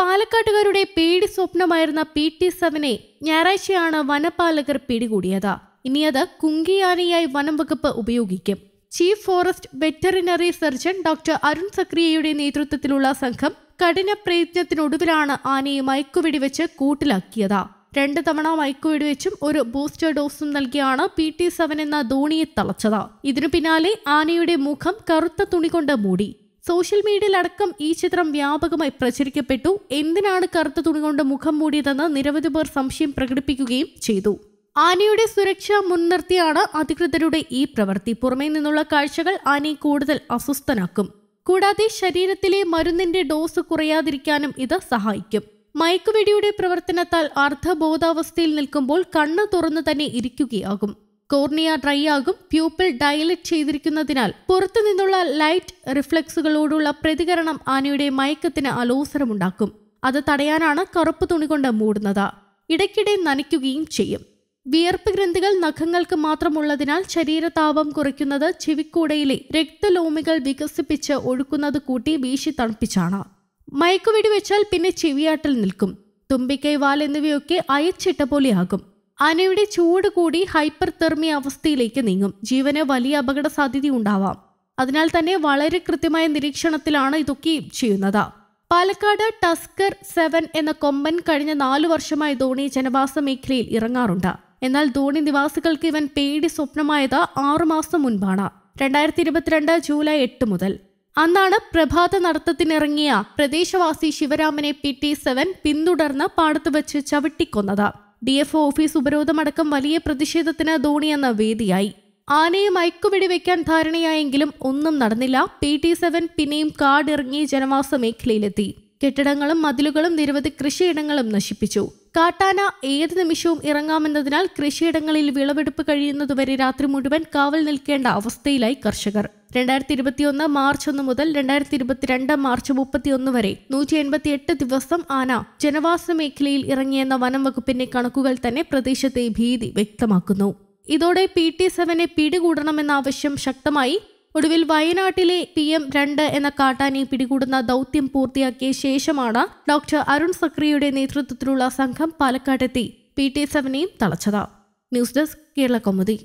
പാലക്കാട്ടുകാരുടെ പേടി സ്വപ്നമായിരുന്ന P T സെവനെ ഞായറാഴ്ചയാണ് വനപാലകർ പിടികൂടിയത് ഇനി അത് കുങ്കിയാനയായി വനം വകുപ്പ് ഉപയോഗിക്കും chief forest veterinary surgeon doctor Arun സക്രിയയുടെ നേതൃത്വത്തിലുള്ള സംഘം കഠിന പ്രയത്നത്തിനൊടുവിലാണ് ആനയെ മയക്കുവെടിവെച്ച് കൂട്ടിലാക്കിയത് രണ്ട് തവണ മയക്കുവെടിവെച്ചും ഒരു ബൂസ്റ്റർ ഡോസും നൽകിയാണ് പി ടി സെവൻ എന്ന ധോണിയെ തളച്ചത് ഇതിനു പിന്നാലെ ആനയുടെ മുഖം കറുത്ത തുണി കൊണ്ട് മൂടി സോഷ്യൽ മീഡിയയിലടക്കം ഈ ചിത്രം വ്യാപകമായി പ്രചരിക്കപ്പെട്ടു എന്തിനാണ് കറുത്ത തുണി കൊണ്ട് മുഖം മൂടിയതെന്ന് നിരവധി പേർ സംശയം പ്രകടിപ്പിക്കുകയും ചെയ്തു ആനയുടെ സുരക്ഷ മുൻനിർത്തിയാണ് അധികൃതരുടെ ഈ പ്രവൃത്തി പുറമേ നിന്നുള്ള കാഴ്ചകൾ ആനയെ കൂടുതൽ അസ്വസ്ഥനാക്കും കൂടാതെ ശരീരത്തിലെ മരുന്നിന്റെ ഡോസ് കുറയാതിരിക്കാനും ഇത് സഹായിക്കും മയക്കുവെടിയുടെ പ്രവർത്തനത്താൽ അർദ്ധബോധാവസ്ഥയിൽ നിൽക്കുമ്പോൾ കണ്ണ് തുറന്നു തന്നെ ഇരിക്കുകയാകും കോർണിയ ഡ്രൈ ആകും പ്യൂപ്പിൾ ഡയലറ്റ് ചെയ്തിരിക്കുന്നതിനാൽ പുറത്തുനിന്നുള്ള ലൈറ്റ് റിഫ്ലക്സുകളോടുള്ള പ്രതികരണം ആനയുടെ മയക്കത്തിന് അലോസരമുണ്ടാക്കും അത് തടയാനാണ് കറുപ്പ് തുണി കൊണ്ട് മൂടുന്നത് ഇടയ്ക്കിടെ നനയ്ക്കുകയും ചെയ്യും വിയർപ്പ് ഗ്രന്ഥികൾ നഖങ്ങൾക്ക് മാത്രമുള്ളതിനാൽ ശരീരതാപം കുറയ്ക്കുന്നത് ചെവിക്കൂടയിലെ രക്തലോമികൾ വികസിപ്പിച്ച് ഒഴുക്കുന്നത് കൂട്ടി വീശി തണുപ്പിച്ചാണ് മയക്കുവെടിവെച്ചാൽ വെച്ചാൽ പിന്നെ ചെവിയാട്ടിൽ നിൽക്കും തുമ്പിക്കൈ വാൽ എന്നിവയൊക്കെ അയച്ചിട്ട പോലെയാകും ആനയുടെ ചൂട് കൂടി ഹൈപ്പർ തെർമി അവസ്ഥയിലേക്ക് നീങ്ങും ജീവന് വലിയ അപകട സാധ്യത ഉണ്ടാവാം അതിനാൽ തന്നെ വളരെ കൃത്യമായ നിരീക്ഷണത്തിലാണ് ഇതൊക്കെ ചെയ്യുന്നത് പാലക്കാട് ടസ്കർ സെവൻ എന്ന കൊമ്പൻ കഴിഞ്ഞ നാലു വർഷമായി ധോണി ജനവാസ മേഖലയിൽ ഇറങ്ങാറുണ്ട് എന്നാൽ ധോണി നിവാസികൾക്ക് ഇവൻ പേടി സ്വപ്നമായത് ആറുമാസം മുൻപാണ് രണ്ടായിരത്തി ഇരുപത്തിരണ്ട് ജൂലൈ എട്ട് മുതൽ അന്നാണ് പ്രഭാത നടത്തത്തിനിറങ്ങിയ പ്രദേശവാസി ശിവരാമനെ പി ടി സെവൻ പിന്തുടർന്ന് പാടത്ത് വെച്ച് ചവിട്ടിക്കൊന്നത് ഡി എഫ് ഓഫീസ് ഉപരോധമടക്കം വലിയ പ്രതിഷേധത്തിന് ധോണി എന്ന വേദിയായി ആനയെ മയക്കുവെടി വെക്കാൻ ധാരണയായെങ്കിലും ഒന്നും നടന്നില്ല പി ടി സെവൻ പിന്നെയും കാടിറങ്ങി ജനവാസ മേഖലയിലെത്തി കെട്ടിടങ്ങളും മതിലുകളും നിരവധി കൃഷിയിടങ്ങളും നശിപ്പിച്ചു കാട്ടാന ഏത് നിമിഷവും ഇറങ്ങാമെന്നതിനാൽ കൃഷിയിടങ്ങളിൽ വിളവെടുപ്പ് കഴിയുന്നതുവരെ രാത്രി മുഴുവൻ കാവൽ നിൽക്കേണ്ട അവസ്ഥയിലായി കർഷകർ രണ്ടായിരത്തി ഇരുപത്തിയൊന്ന് മാർച്ച് ഒന്ന് മുതൽ രണ്ടായിരത്തി ഇരുപത്തിരണ്ട് മാർച്ച് മുപ്പത്തിയൊന്ന് വരെ നൂറ്റി എൺപത്തി എട്ട് ദിവസം ആന ജനവാസ മേഖലയിൽ ഇറങ്ങിയെന്ന വനം വകുപ്പിന്റെ കണക്കുകൾ തന്നെ പ്രദേശത്തെ ഭീതി വ്യക്തമാക്കുന്നു ഇതോടെ പി ടി സെവനെ പിടികൂടണമെന്ന ആവശ്യം ശക്തമായി ഒടുവിൽ വയനാട്ടിലെ പി എം രണ്ട് എന്ന കാട്ടാനെ പിടികൂടുന്ന ദൗത്യം പൂർത്തിയാക്കിയ ശേഷമാണ് ഡോക്ടർ അരുൺ സക്രിയുടെ നേതൃത്വത്തിലുള്ള സംഘം പാലക്കാട്ടെത്തി പി ടി സെവനെയും തളച്ചത് ന്യൂസ് ഡെസ്ക് കേരള കൗമുദി